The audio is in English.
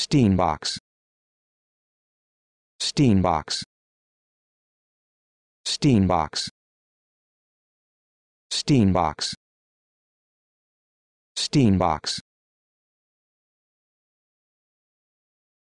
Steenbox Steenbox Steenbox Steenbox Steenbox